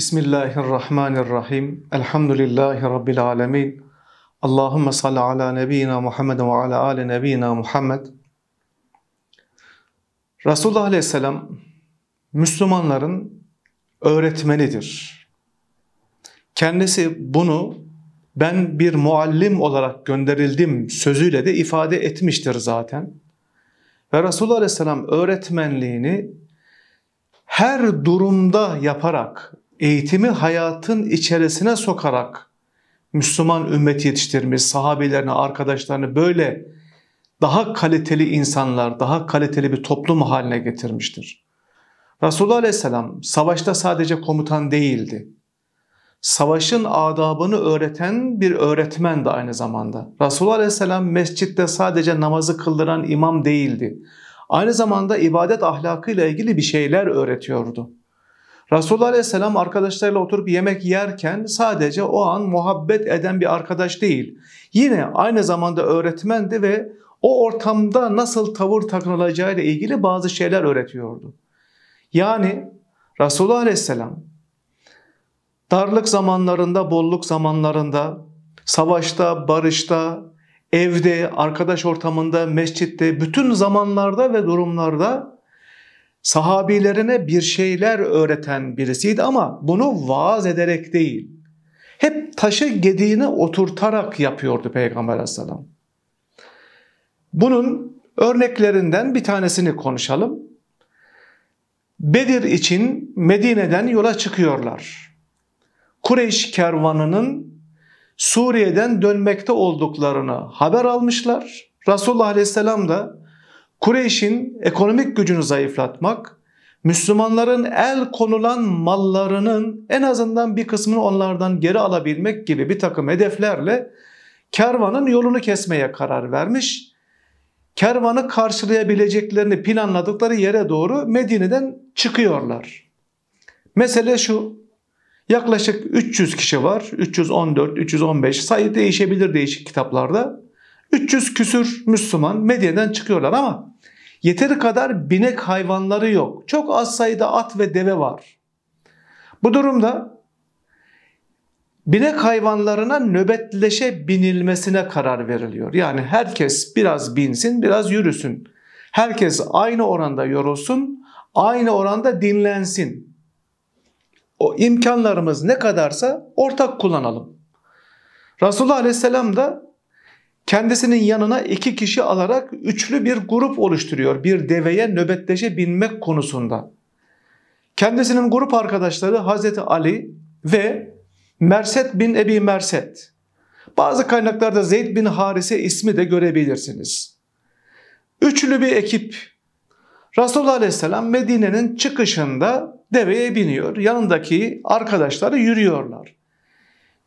Bismillahirrahmanirrahim. Elhamdülillahi Rabbil alemin. Allahümme salli ala nebiyyina Muhammed ve ala ali nebiyyina Muhammed. Resulullah Aleyhisselam Müslümanların öğretmenidir. Kendisi bunu ben bir muallim olarak gönderildim sözüyle de ifade etmiştir zaten. Ve Resulullah Aleyhisselam öğretmenliğini her durumda yaparak eğitimi hayatın içerisine sokarak Müslüman ümmet yetiştirmiş, sahabelerini, arkadaşlarını böyle daha kaliteli insanlar, daha kaliteli bir toplum haline getirmiştir. Resulullah Aleyhisselam savaşta sadece komutan değildi. Savaşın adabını öğreten bir öğretmen de aynı zamanda. Resulullah Aleyhisselam mescitte sadece namazı kıldıran imam değildi. Aynı zamanda ibadet ahlakıyla ilgili bir şeyler öğretiyordu. Resulullah Aleyhisselam arkadaşlarıyla oturup yemek yerken sadece o an muhabbet eden bir arkadaş değil. Yine aynı zamanda öğretmendi ve o ortamda nasıl tavır takınılacağı ile ilgili bazı şeyler öğretiyordu. Yani Resulullah Aleyhisselam darlık zamanlarında, bolluk zamanlarında, savaşta, barışta, evde, arkadaş ortamında, mescitte, bütün zamanlarda ve durumlarda sahabilerine bir şeyler öğreten birisiydi ama bunu vaaz ederek değil. Hep taşı gediğine oturtarak yapıyordu Peygamber aleyhisselam. Bunun örneklerinden bir tanesini konuşalım. Bedir için Medine'den yola çıkıyorlar. Kureyş kervanının Suriye'den dönmekte olduklarını haber almışlar. Resulullah Aleyhisselam da Kureyş'in ekonomik gücünü zayıflatmak, Müslümanların el konulan mallarının en azından bir kısmını onlardan geri alabilmek gibi bir takım hedeflerle kervanın yolunu kesmeye karar vermiş. Kervanı karşılayabileceklerini planladıkları yere doğru Medine'den çıkıyorlar. Mesele şu, yaklaşık 300 kişi var, 314, 315 sayı değişebilir değişik kitaplarda. 300 küsür Müslüman Medine'den çıkıyorlar ama Yeteri kadar binek hayvanları yok. Çok az sayıda at ve deve var. Bu durumda binek hayvanlarına nöbetleşe binilmesine karar veriliyor. Yani herkes biraz binsin, biraz yürüsün. Herkes aynı oranda yorulsun, aynı oranda dinlensin. O imkanlarımız ne kadarsa ortak kullanalım. Resulullah Aleyhisselam da Kendisinin yanına iki kişi alarak üçlü bir grup oluşturuyor bir deveye nöbetleşe binmek konusunda. Kendisinin grup arkadaşları Hazreti Ali ve Merset bin Ebi Merset. Bazı kaynaklarda Zeyd bin Harise ismi de görebilirsiniz. Üçlü bir ekip. Resulullah Aleyhisselam Medine'nin çıkışında deveye biniyor. Yanındaki arkadaşları yürüyorlar.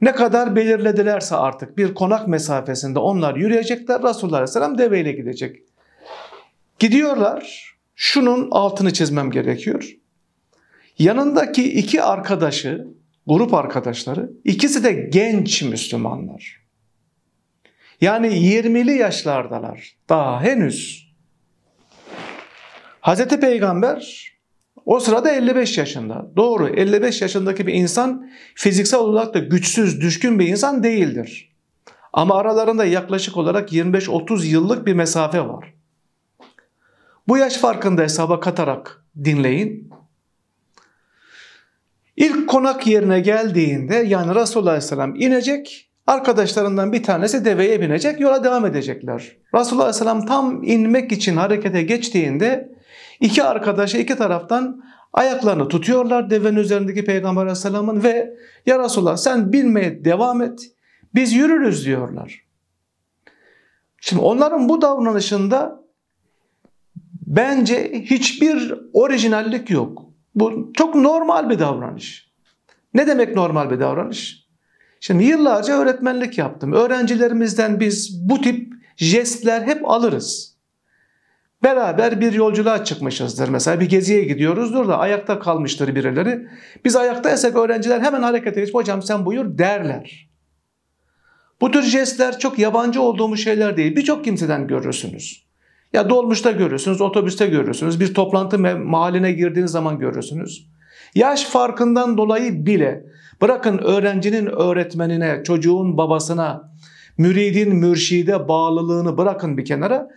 Ne kadar belirledilerse artık bir konak mesafesinde onlar yürüyecekler. Resulullah Aleyhisselam deveyle gidecek. Gidiyorlar. Şunun altını çizmem gerekiyor. Yanındaki iki arkadaşı, grup arkadaşları, ikisi de genç Müslümanlar. Yani 20'li yaşlardalar. Daha henüz. Hazreti Peygamber o sırada 55 yaşında. Doğru 55 yaşındaki bir insan fiziksel olarak da güçsüz, düşkün bir insan değildir. Ama aralarında yaklaşık olarak 25-30 yıllık bir mesafe var. Bu yaş farkını da hesaba katarak dinleyin. İlk konak yerine geldiğinde yani Resulullah Aleyhisselam inecek, arkadaşlarından bir tanesi deveye binecek, yola devam edecekler. Resulullah Aleyhisselam tam inmek için harekete geçtiğinde İki arkadaş iki taraftan ayaklarını tutuyorlar devenin üzerindeki Peygamber Aleyhisselam'ın ve Ya Resulallah sen binmeye devam et biz yürürüz diyorlar. Şimdi onların bu davranışında bence hiçbir orijinallik yok. Bu çok normal bir davranış. Ne demek normal bir davranış? Şimdi yıllarca öğretmenlik yaptım. Öğrencilerimizden biz bu tip jestler hep alırız. Beraber bir yolculuğa çıkmışızdır. Mesela bir geziye gidiyoruzdur da ayakta kalmıştır birileri. Biz ayaktaysak öğrenciler hemen harekete geçip hocam sen buyur derler. Bu tür jestler çok yabancı olduğumuz şeyler değil. Birçok kimseden görürsünüz. Ya dolmuşta görürsünüz, otobüste görürsünüz, bir toplantı mahalline girdiğiniz zaman görürsünüz. Yaş farkından dolayı bile bırakın öğrencinin öğretmenine, çocuğun babasına, müridin mürşide bağlılığını bırakın bir kenara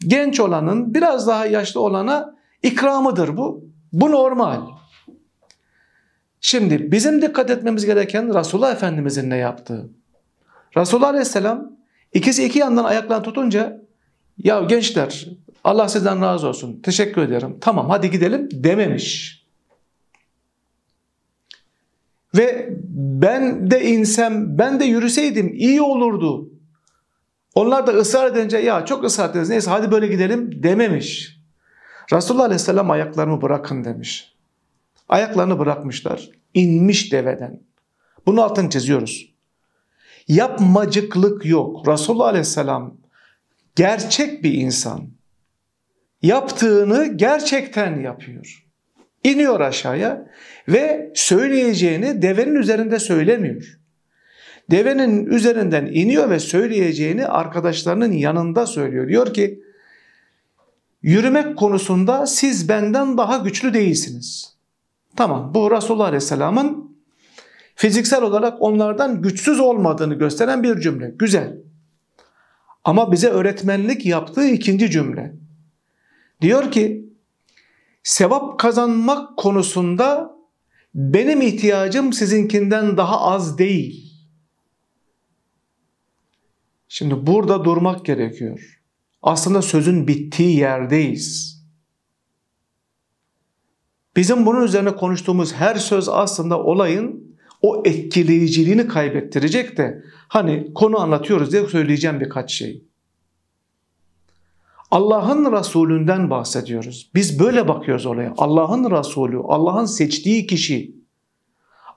genç olanın biraz daha yaşlı olana ikramıdır bu. Bu normal. Şimdi bizim dikkat etmemiz gereken Resulullah Efendimizin ne yaptığı. Resulullah Aleyhisselam ikisi iki yandan ayaklan tutunca ya gençler Allah sizden razı olsun teşekkür ederim tamam hadi gidelim dememiş. Ve ben de insem ben de yürüseydim iyi olurdu onlar da ısrar edince ya çok ısrar ettiniz neyse hadi böyle gidelim dememiş. Resulullah Aleyhisselam ayaklarımı bırakın demiş. Ayaklarını bırakmışlar. İnmiş deveden. Bunun altını çiziyoruz. Yapmacıklık yok. Resulullah Aleyhisselam gerçek bir insan. Yaptığını gerçekten yapıyor. İniyor aşağıya ve söyleyeceğini devenin üzerinde söylemiyor. Devenin üzerinden iniyor ve söyleyeceğini arkadaşlarının yanında söylüyor. Diyor ki yürümek konusunda siz benden daha güçlü değilsiniz. Tamam bu Resulullah Aleyhisselam'ın fiziksel olarak onlardan güçsüz olmadığını gösteren bir cümle. Güzel. Ama bize öğretmenlik yaptığı ikinci cümle. Diyor ki sevap kazanmak konusunda benim ihtiyacım sizinkinden daha az değil. Şimdi burada durmak gerekiyor. Aslında sözün bittiği yerdeyiz. Bizim bunun üzerine konuştuğumuz her söz aslında olayın o etkileyiciliğini kaybettirecek de hani konu anlatıyoruz diye söyleyeceğim birkaç şey. Allah'ın Resulünden bahsediyoruz. Biz böyle bakıyoruz olaya. Allah'ın Resulü, Allah'ın seçtiği kişi.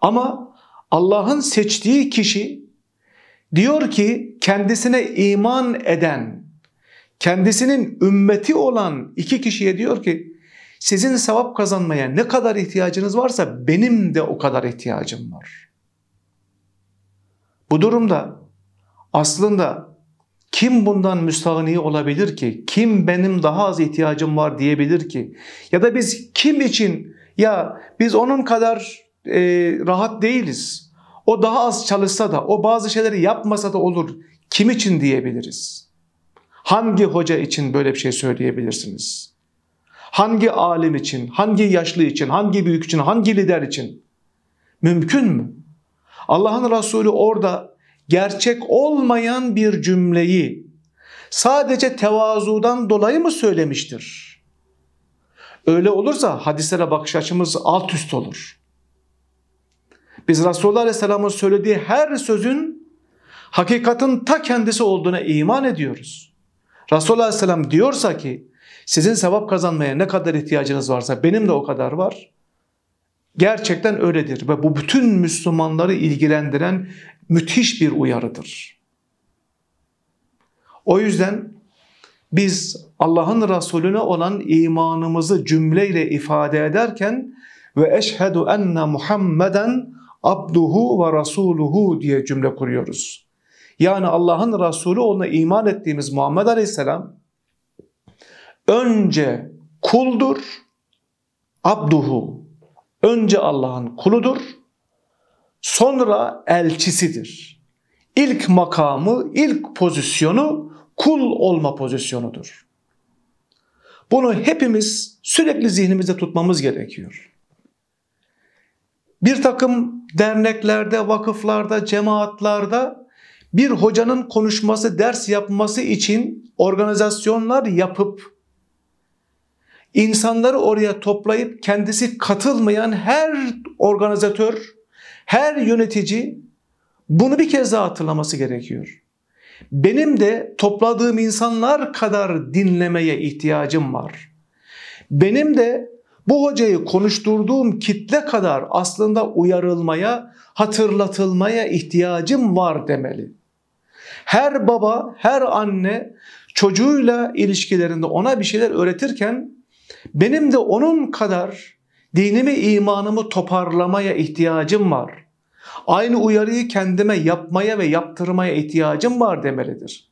Ama Allah'ın seçtiği kişi Diyor ki kendisine iman eden, kendisinin ümmeti olan iki kişiye diyor ki sizin sevap kazanmaya ne kadar ihtiyacınız varsa benim de o kadar ihtiyacım var. Bu durumda aslında kim bundan müstahni olabilir ki? Kim benim daha az ihtiyacım var diyebilir ki? Ya da biz kim için ya biz onun kadar e, rahat değiliz o daha az çalışsa da, o bazı şeyleri yapmasa da olur. Kim için diyebiliriz? Hangi hoca için böyle bir şey söyleyebilirsiniz? Hangi alim için, hangi yaşlı için, hangi büyük için, hangi lider için? Mümkün mü? Allah'ın Resulü orada gerçek olmayan bir cümleyi sadece tevazudan dolayı mı söylemiştir? Öyle olursa hadislere bakış açımız alt üst olur. Biz Resulullah Aleyhisselam'ın söylediği her sözün hakikatin ta kendisi olduğuna iman ediyoruz. Resulullah Aleyhisselam diyorsa ki sizin sevap kazanmaya ne kadar ihtiyacınız varsa benim de o kadar var. Gerçekten öyledir ve bu bütün Müslümanları ilgilendiren müthiş bir uyarıdır. O yüzden biz Allah'ın Resulüne olan imanımızı cümleyle ifade ederken ve eşhedü enne Muhammeden abduhu ve rasuluhu diye cümle kuruyoruz. Yani Allah'ın Resulü ona iman ettiğimiz Muhammed Aleyhisselam önce kuldur, abduhu, önce Allah'ın kuludur, sonra elçisidir. İlk makamı, ilk pozisyonu kul olma pozisyonudur. Bunu hepimiz sürekli zihnimizde tutmamız gerekiyor bir takım derneklerde, vakıflarda, cemaatlerde bir hocanın konuşması, ders yapması için organizasyonlar yapıp insanları oraya toplayıp kendisi katılmayan her organizatör, her yönetici bunu bir kez daha hatırlaması gerekiyor. Benim de topladığım insanlar kadar dinlemeye ihtiyacım var. Benim de bu hocayı konuşturduğum kitle kadar aslında uyarılmaya, hatırlatılmaya ihtiyacım var demeli. Her baba, her anne çocuğuyla ilişkilerinde ona bir şeyler öğretirken benim de onun kadar dinimi, imanımı toparlamaya ihtiyacım var. Aynı uyarıyı kendime yapmaya ve yaptırmaya ihtiyacım var demelidir.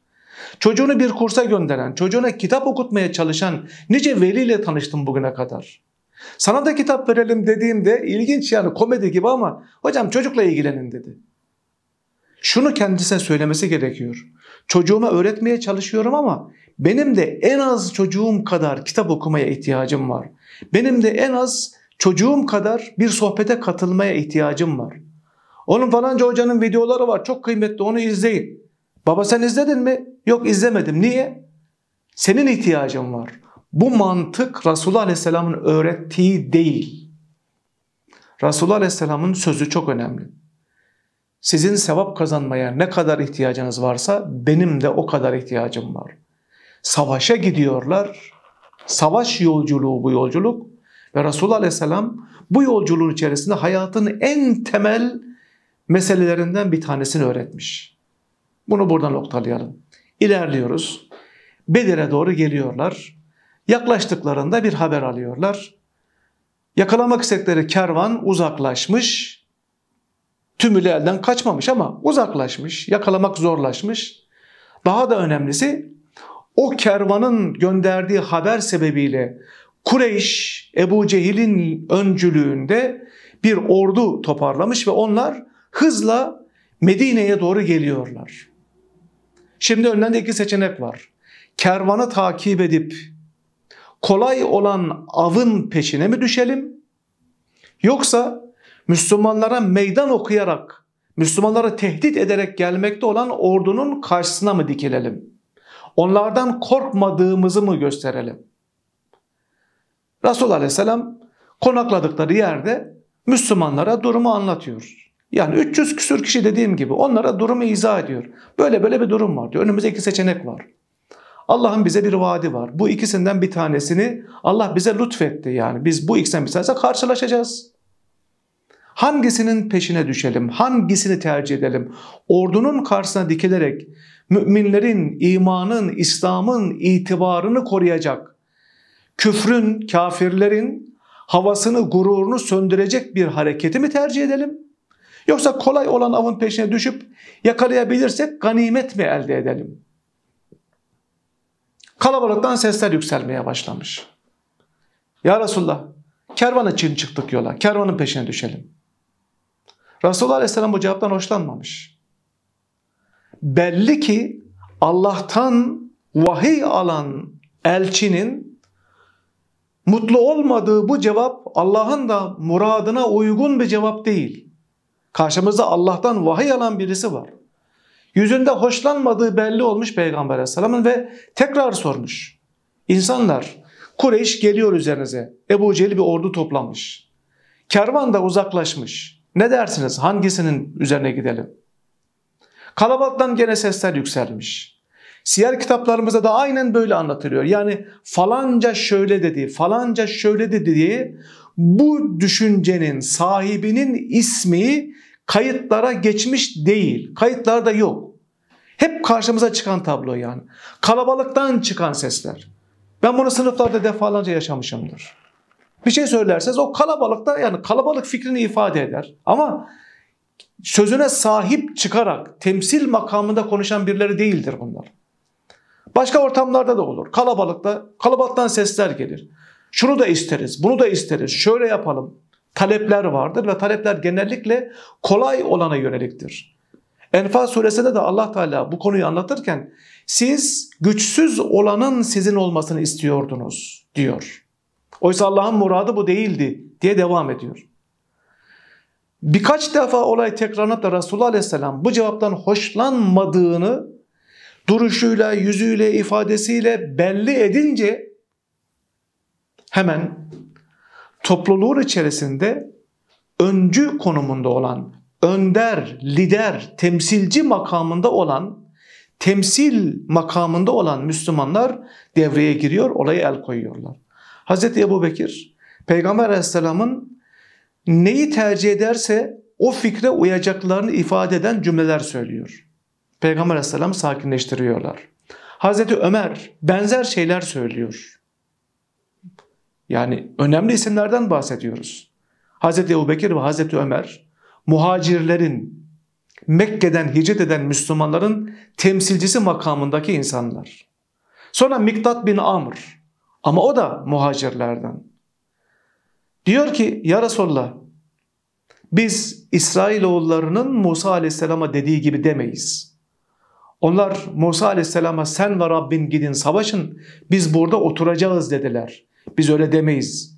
Çocuğunu bir kursa gönderen, çocuğuna kitap okutmaya çalışan nice veliyle tanıştım bugüne kadar. Sana da kitap verelim dediğimde ilginç yani komedi gibi ama hocam çocukla ilgilenin dedi. Şunu kendisine söylemesi gerekiyor. Çocuğuma öğretmeye çalışıyorum ama benim de en az çocuğum kadar kitap okumaya ihtiyacım var. Benim de en az çocuğum kadar bir sohbete katılmaya ihtiyacım var. Onun falanca hocanın videoları var çok kıymetli onu izleyin. Baba sen izledin mi? Yok izlemedim. Niye? Senin ihtiyacın var. Bu mantık Resulullah Aleyhisselam'ın öğrettiği değil. Resulullah Aleyhisselam'ın sözü çok önemli. Sizin sevap kazanmaya ne kadar ihtiyacınız varsa benim de o kadar ihtiyacım var. Savaşa gidiyorlar. Savaş yolculuğu bu yolculuk. Ve Resulullah Aleyhisselam bu yolculuğun içerisinde hayatın en temel meselelerinden bir tanesini öğretmiş. Bunu buradan noktalayalım. İlerliyoruz. Bedir'e doğru geliyorlar. Yaklaştıklarında bir haber alıyorlar. Yakalamak istedikleri kervan uzaklaşmış. Tümülü elden kaçmamış ama uzaklaşmış, yakalamak zorlaşmış. Daha da önemlisi o kervanın gönderdiği haber sebebiyle Kureyş, Ebu Cehil'in öncülüğünde bir ordu toparlamış ve onlar hızla Medine'ye doğru geliyorlar. Şimdi önlerinde iki seçenek var. Kervanı takip edip kolay olan avın peşine mi düşelim? Yoksa Müslümanlara meydan okuyarak, Müslümanlara tehdit ederek gelmekte olan ordunun karşısına mı dikilelim? Onlardan korkmadığımızı mı gösterelim? Resul Aleyhisselam konakladıkları yerde Müslümanlara durumu anlatıyor. Yani 300 küsür kişi dediğim gibi onlara durumu izah ediyor. Böyle böyle bir durum var diyor. Önümüzde iki seçenek var. Allah'ın bize bir vaadi var. Bu ikisinden bir tanesini Allah bize lütfetti yani. Biz bu ikisinden bir tanesiyle karşılaşacağız. Hangisinin peşine düşelim? Hangisini tercih edelim? Ordunun karşısına dikilerek müminlerin, imanın, İslam'ın itibarını koruyacak, küfrün, kafirlerin havasını, gururunu söndürecek bir hareketi mi tercih edelim? Yoksa kolay olan avın peşine düşüp yakalayabilirsek ganimet mi elde edelim? Kalabalıktan sesler yükselmeye başlamış. Ya Resulullah kervan için çıktık yola. Kervanın peşine düşelim. Resulullah Aleyhisselam bu cevaptan hoşlanmamış. Belli ki Allah'tan vahiy alan elçinin mutlu olmadığı bu cevap Allah'ın da muradına uygun bir cevap değil. Karşımızda Allah'tan vahiy alan birisi var. Yüzünde hoşlanmadığı belli olmuş Peygamber Aleyhisselam'ın ve tekrar sormuş. İnsanlar Kureyş geliyor üzerinize. Ebu Cehil bir ordu toplamış. Kervan da uzaklaşmış. Ne dersiniz hangisinin üzerine gidelim? Kalabalıktan gene sesler yükselmiş. Siyer kitaplarımızda da aynen böyle anlatılıyor. Yani falanca şöyle dedi, falanca şöyle dedi diye bu düşüncenin sahibinin ismi kayıtlara geçmiş değil. Kayıtlarda yok. Hep karşımıza çıkan tablo yani. Kalabalıktan çıkan sesler. Ben bunu sınıflarda defalarca yaşamışımdır. Bir şey söylerseniz o kalabalıkta yani kalabalık fikrini ifade eder. Ama sözüne sahip çıkarak temsil makamında konuşan birileri değildir bunlar. Başka ortamlarda da olur. Kalabalıkta, kalabalıktan sesler gelir. Şunu da isteriz, bunu da isteriz, şöyle yapalım, talepler vardır ve talepler genellikle kolay olana yöneliktir. Enfal suresinde de Allah Teala bu konuyu anlatırken siz güçsüz olanın sizin olmasını istiyordunuz diyor. Oysa Allah'ın muradı bu değildi diye devam ediyor. Birkaç defa olay tekrarlanıp da Resulullah Aleyhisselam bu cevaptan hoşlanmadığını duruşuyla, yüzüyle, ifadesiyle belli edince hemen topluluğun içerisinde öncü konumunda olan, önder, lider, temsilci makamında olan, temsil makamında olan Müslümanlar devreye giriyor, olaya el koyuyorlar. Hz. Ebu Bekir, Peygamber Aleyhisselam'ın neyi tercih ederse o fikre uyacaklarını ifade eden cümleler söylüyor. Peygamber Aleyhisselam sakinleştiriyorlar. Hazreti Ömer benzer şeyler söylüyor. Yani önemli isimlerden bahsediyoruz. Hazreti Ebubekir ve Hazreti Ömer muhacirlerin Mekke'den hicret eden Müslümanların temsilcisi makamındaki insanlar. Sonra Miktat bin Amr ama o da muhacirlerden. Diyor ki ya Resulallah biz İsrailoğullarının Musa aleyhisselama dediği gibi demeyiz. Onlar Musa aleyhisselama sen ve Rabbin gidin savaşın biz burada oturacağız dediler. Biz öyle demeyiz.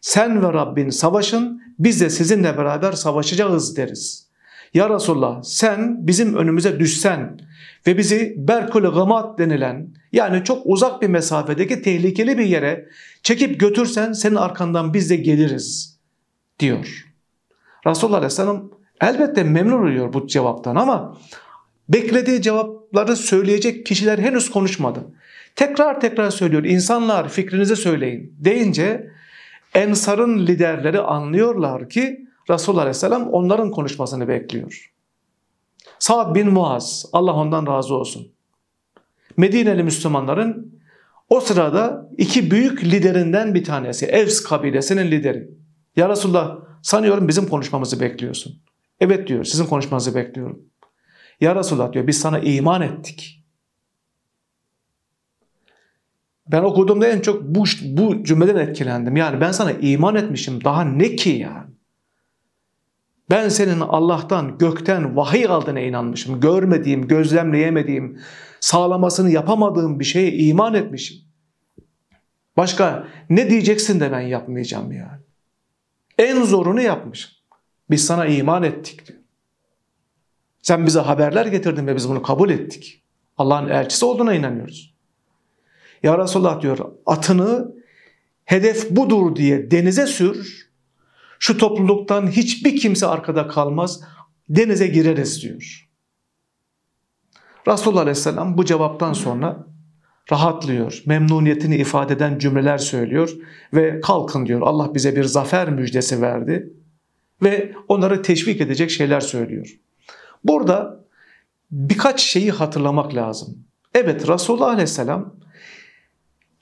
Sen ve Rabbin savaşın, biz de sizinle beraber savaşacağız deriz. Ya Resulullah sen bizim önümüze düşsen ve bizi Berkul Gımat denilen yani çok uzak bir mesafedeki tehlikeli bir yere çekip götürsen senin arkandan biz de geliriz diyor. Resulullah Aleyhisselam elbette memnun oluyor bu cevaptan ama beklediği cevap ları söyleyecek kişiler henüz konuşmadı. Tekrar tekrar söylüyor insanlar fikrinizi söyleyin deyince Ensar'ın liderleri anlıyorlar ki Resulullah Aleyhisselam onların konuşmasını bekliyor. Sa'd bin Muaz Allah ondan razı olsun. Medineli Müslümanların o sırada iki büyük liderinden bir tanesi Evs kabilesinin lideri. Ya Resulullah sanıyorum bizim konuşmamızı bekliyorsun. Evet diyor sizin konuşmanızı bekliyorum. Ya Resulallah diyor biz sana iman ettik. Ben okuduğumda en çok bu, bu cümleden etkilendim. Yani ben sana iman etmişim daha ne ki yani? Ben senin Allah'tan gökten vahiy aldığına inanmışım. Görmediğim, gözlemleyemediğim, sağlamasını yapamadığım bir şeye iman etmişim. Başka ne diyeceksin de ben yapmayacağım yani. En zorunu yapmışım. Biz sana iman ettik diyor. Sen bize haberler getirdin ve biz bunu kabul ettik. Allah'ın elçisi olduğuna inanıyoruz. Ya Resulullah diyor atını hedef budur diye denize sür. Şu topluluktan hiçbir kimse arkada kalmaz. Denize gireriz diyor. Resulullah Aleyhisselam bu cevaptan sonra rahatlıyor. Memnuniyetini ifade eden cümleler söylüyor ve kalkın diyor. Allah bize bir zafer müjdesi verdi ve onları teşvik edecek şeyler söylüyor. Burada birkaç şeyi hatırlamak lazım. Evet Resulullah Aleyhisselam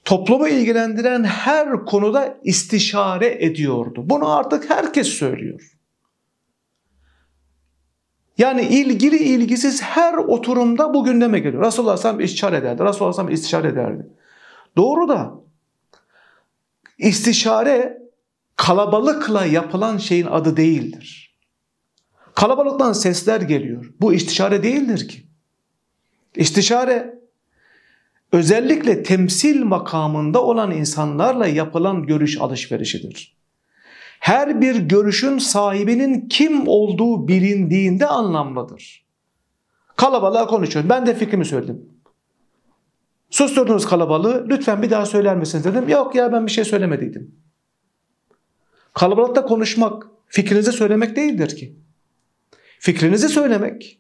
toplumu ilgilendiren her konuda istişare ediyordu. Bunu artık herkes söylüyor. Yani ilgili ilgisiz her oturumda bu gündeme geliyor. Resulullah Aleyhisselam istişare ederdi. Resulullah Aleyhisselam istişare ederdi. Doğru da istişare kalabalıkla yapılan şeyin adı değildir. Kalabalıktan sesler geliyor. Bu istişare değildir ki. İstişare özellikle temsil makamında olan insanlarla yapılan görüş alışverişidir. Her bir görüşün sahibinin kim olduğu bilindiğinde anlamlıdır. Kalabalığa konuşuyor. Ben de fikrimi söyledim. Susturdunuz kalabalığı. Lütfen bir daha söyler misiniz dedim. Yok ya ben bir şey söylemediydim. Kalabalıkta konuşmak fikrinizi söylemek değildir ki. Fikrinizi söylemek.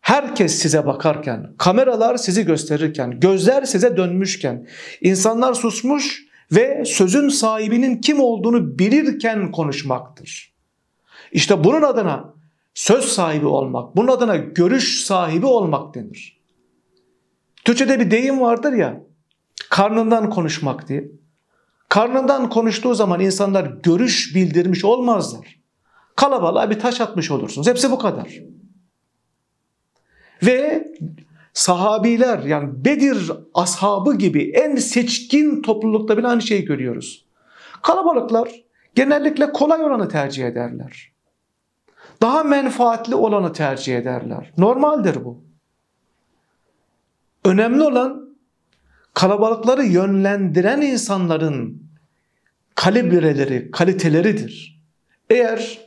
Herkes size bakarken, kameralar sizi gösterirken, gözler size dönmüşken, insanlar susmuş ve sözün sahibinin kim olduğunu bilirken konuşmaktır. İşte bunun adına söz sahibi olmak, bunun adına görüş sahibi olmak denir. Türkçe'de bir deyim vardır ya, karnından konuşmak diye. Karnından konuştuğu zaman insanlar görüş bildirmiş olmazlar kalabalığa bir taş atmış olursunuz. Hepsi bu kadar. Ve sahabiler yani Bedir ashabı gibi en seçkin toplulukta bile aynı şeyi görüyoruz. Kalabalıklar genellikle kolay olanı tercih ederler. Daha menfaatli olanı tercih ederler. Normaldir bu. Önemli olan kalabalıkları yönlendiren insanların kalibreleri, kaliteleridir. Eğer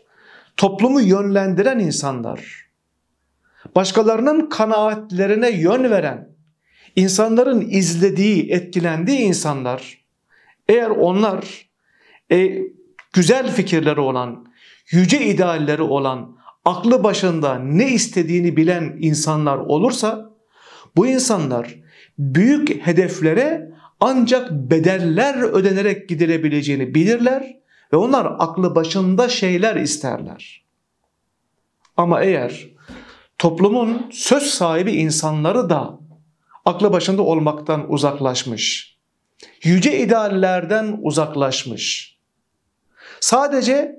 toplumu yönlendiren insanlar, başkalarının kanaatlerine yön veren, insanların izlediği, etkilendiği insanlar, eğer onlar e, güzel fikirleri olan, yüce idealleri olan, aklı başında ne istediğini bilen insanlar olursa, bu insanlar büyük hedeflere ancak bedeller ödenerek gidilebileceğini bilirler ve onlar aklı başında şeyler isterler. Ama eğer toplumun söz sahibi insanları da aklı başında olmaktan uzaklaşmış, yüce ideallerden uzaklaşmış, sadece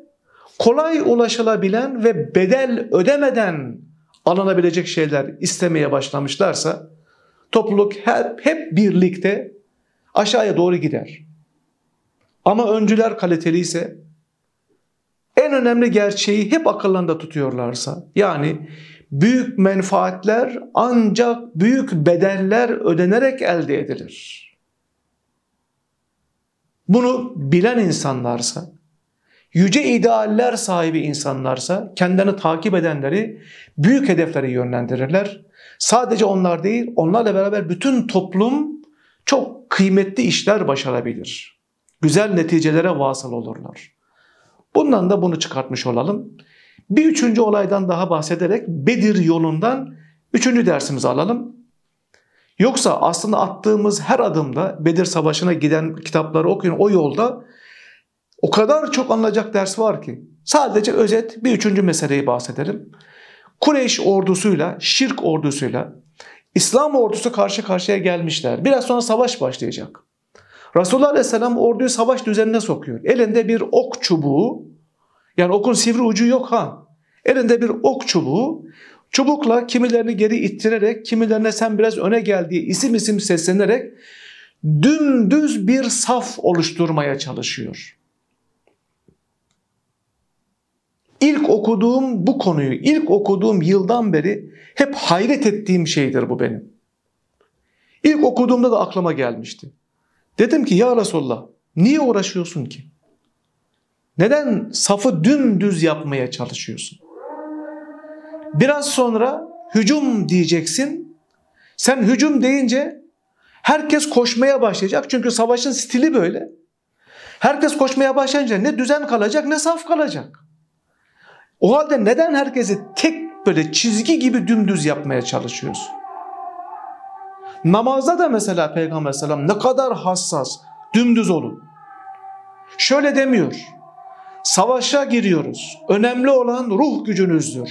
kolay ulaşılabilen ve bedel ödemeden alınabilecek şeyler istemeye başlamışlarsa topluluk hep, hep birlikte aşağıya doğru gider. Ama öncüler kaliteli ise en önemli gerçeği hep akıllarında tutuyorlarsa yani büyük menfaatler ancak büyük bedeller ödenerek elde edilir. Bunu bilen insanlarsa, yüce idealler sahibi insanlarsa kendini takip edenleri büyük hedeflere yönlendirirler. Sadece onlar değil, onlarla beraber bütün toplum çok kıymetli işler başarabilir güzel neticelere vasıl olurlar. Bundan da bunu çıkartmış olalım. Bir üçüncü olaydan daha bahsederek Bedir yolundan üçüncü dersimizi alalım. Yoksa aslında attığımız her adımda Bedir Savaşı'na giden kitapları okuyun o yolda o kadar çok anılacak ders var ki. Sadece özet bir üçüncü meseleyi bahsedelim. Kureyş ordusuyla, şirk ordusuyla İslam ordusu karşı karşıya gelmişler. Biraz sonra savaş başlayacak. Resulullah Aleyhisselam orduyu savaş düzenine sokuyor. Elinde bir ok çubuğu, yani okun sivri ucu yok ha. Elinde bir ok çubuğu, çubukla kimilerini geri ittirerek, kimilerine sen biraz öne gel diye isim isim seslenerek dümdüz bir saf oluşturmaya çalışıyor. İlk okuduğum bu konuyu, ilk okuduğum yıldan beri hep hayret ettiğim şeydir bu benim. İlk okuduğumda da aklıma gelmişti. Dedim ki ya Resulallah niye uğraşıyorsun ki? Neden safı dümdüz yapmaya çalışıyorsun? Biraz sonra hücum diyeceksin. Sen hücum deyince herkes koşmaya başlayacak. Çünkü savaşın stili böyle. Herkes koşmaya başlayınca ne düzen kalacak ne saf kalacak. O halde neden herkesi tek böyle çizgi gibi dümdüz yapmaya çalışıyorsun? Namazda da mesela Peygamber selam ne kadar hassas, dümdüz olun. Şöyle demiyor. Savaşa giriyoruz. Önemli olan ruh gücünüzdür.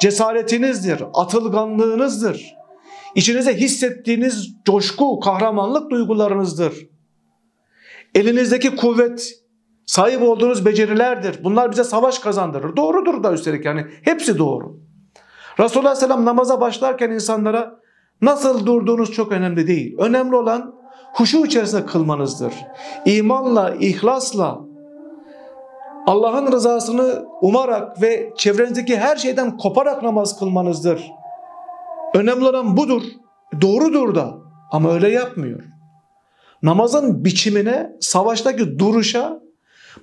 Cesaretinizdir, atılganlığınızdır. İçinize hissettiğiniz coşku, kahramanlık duygularınızdır. Elinizdeki kuvvet, sahip olduğunuz becerilerdir. Bunlar bize savaş kazandırır. Doğrudur da üstelik yani hepsi doğru. Resulullah Aleyhisselam namaza başlarken insanlara Nasıl durduğunuz çok önemli değil. Önemli olan huşu içerisinde kılmanızdır. İmanla, ihlasla, Allah'ın rızasını umarak ve çevrenizdeki her şeyden koparak namaz kılmanızdır. Önemli olan budur. Doğrudur da ama öyle yapmıyor. Namazın biçimine, savaştaki duruşa,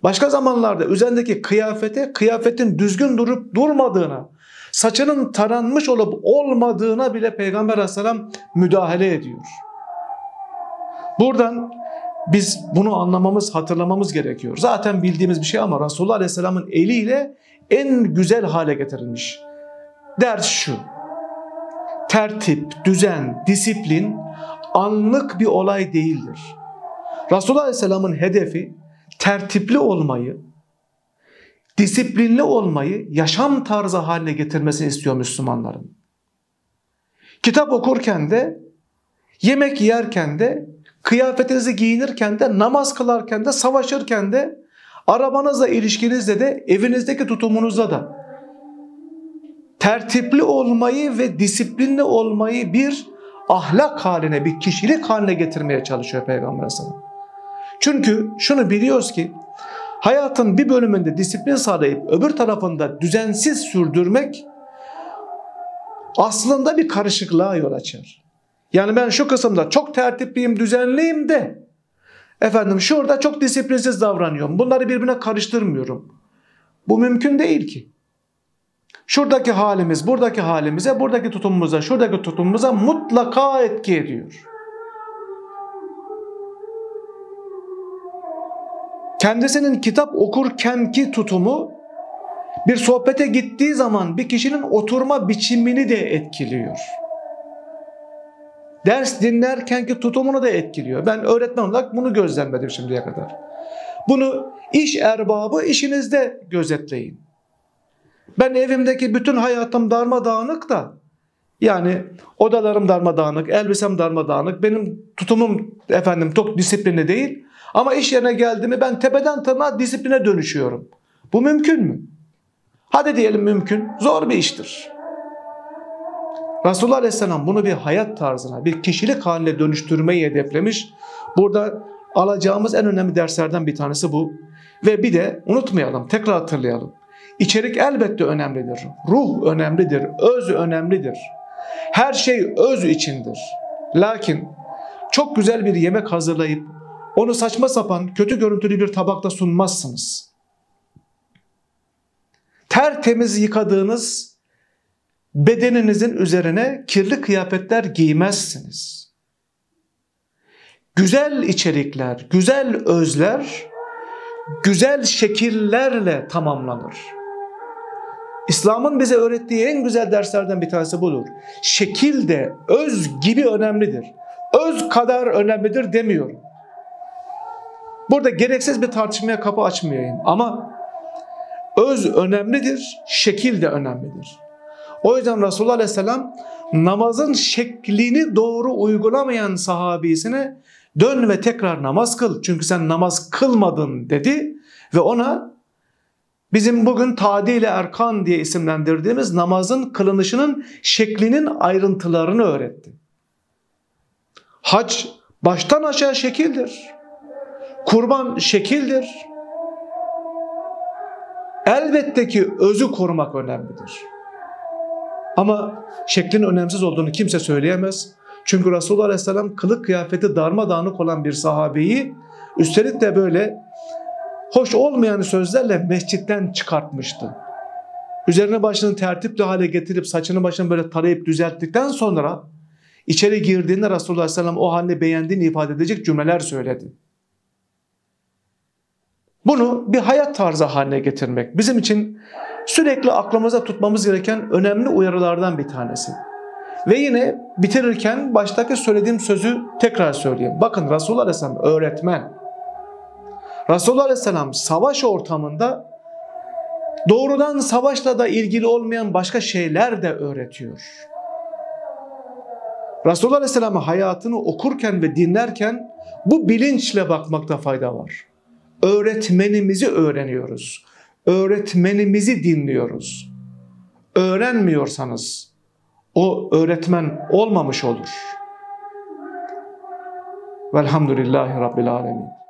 başka zamanlarda üzerindeki kıyafete, kıyafetin düzgün durup durmadığına, saçının taranmış olup olmadığına bile Peygamber aleyhisselam müdahale ediyor. Buradan biz bunu anlamamız, hatırlamamız gerekiyor. Zaten bildiğimiz bir şey ama Resulullah Aleyhisselam'ın eliyle en güzel hale getirilmiş. Ders şu, tertip, düzen, disiplin anlık bir olay değildir. Resulullah Aleyhisselam'ın hedefi tertipli olmayı, disiplinli olmayı yaşam tarzı haline getirmesini istiyor Müslümanların. Kitap okurken de, yemek yerken de, kıyafetinizi giyinirken de, namaz kılarken de, savaşırken de, arabanızla ilişkinizde de, evinizdeki tutumunuzda da tertipli olmayı ve disiplinli olmayı bir ahlak haline, bir kişilik haline getirmeye çalışıyor Peygamber Aleyhisselam. Çünkü şunu biliyoruz ki hayatın bir bölümünde disiplin sağlayıp öbür tarafında düzensiz sürdürmek aslında bir karışıklığa yol açar. Yani ben şu kısımda çok tertipliyim, düzenliyim de efendim şurada çok disiplinsiz davranıyorum. Bunları birbirine karıştırmıyorum. Bu mümkün değil ki. Şuradaki halimiz, buradaki halimize, buradaki tutumumuza, şuradaki tutumumuza mutlaka etki ediyor. kendisinin kitap okurkenki tutumu bir sohbete gittiği zaman bir kişinin oturma biçimini de etkiliyor. Ders dinlerkenki tutumunu da etkiliyor. Ben öğretmen olarak bunu gözlemledim şimdiye kadar. Bunu iş erbabı işinizde gözetleyin. Ben evimdeki bütün hayatım darmadağınık da yani odalarım darmadağınık, elbisem darmadağınık, benim tutumum efendim çok disiplinli değil. Ama iş yerine geldi mi? ben tepeden tırnağa disipline dönüşüyorum. Bu mümkün mü? Hadi diyelim mümkün. Zor bir iştir. Resulullah Aleyhisselam bunu bir hayat tarzına, bir kişilik haline dönüştürmeyi hedeflemiş. Burada alacağımız en önemli derslerden bir tanesi bu. Ve bir de unutmayalım, tekrar hatırlayalım. İçerik elbette önemlidir. Ruh önemlidir, öz önemlidir. Her şey öz içindir. Lakin çok güzel bir yemek hazırlayıp onu saçma sapan, kötü görüntülü bir tabakta sunmazsınız. Tertemiz yıkadığınız bedeninizin üzerine kirli kıyafetler giymezsiniz. Güzel içerikler, güzel özler, güzel şekillerle tamamlanır. İslam'ın bize öğrettiği en güzel derslerden bir tanesi budur. Şekil de öz gibi önemlidir. Öz kadar önemlidir demiyorum. Burada gereksiz bir tartışmaya kapı açmayayım ama öz önemlidir, şekil de önemlidir. O yüzden Resulullah Aleyhisselam namazın şeklini doğru uygulamayan sahabisine dön ve tekrar namaz kıl. Çünkü sen namaz kılmadın dedi ve ona bizim bugün tadil erkan diye isimlendirdiğimiz namazın kılınışının şeklinin ayrıntılarını öğretti. Hac baştan aşağı şekildir. Kurban şekildir. Elbette ki özü korumak önemlidir. Ama şeklin önemsiz olduğunu kimse söyleyemez. Çünkü Resulullah Aleyhisselam kılık kıyafeti darmadağınık olan bir sahabeyi üstelik de böyle hoş olmayan sözlerle mescitten çıkartmıştı. Üzerine başını tertipli hale getirip saçını başını böyle tarayıp düzelttikten sonra içeri girdiğinde Resulullah Aleyhisselam o halini beğendiğini ifade edecek cümleler söyledi. Bunu bir hayat tarzı haline getirmek bizim için sürekli aklımıza tutmamız gereken önemli uyarılardan bir tanesi. Ve yine bitirirken baştaki söylediğim sözü tekrar söyleyeyim. Bakın Resulullah Aleyhisselam öğretmen. Resulullah Aleyhisselam savaş ortamında doğrudan savaşla da ilgili olmayan başka şeyler de öğretiyor. Resulullah Aleyhisselam'ın hayatını okurken ve dinlerken bu bilinçle bakmakta fayda var öğretmenimizi öğreniyoruz. Öğretmenimizi dinliyoruz. Öğrenmiyorsanız o öğretmen olmamış olur. Velhamdülillahi Rabbil Alemin.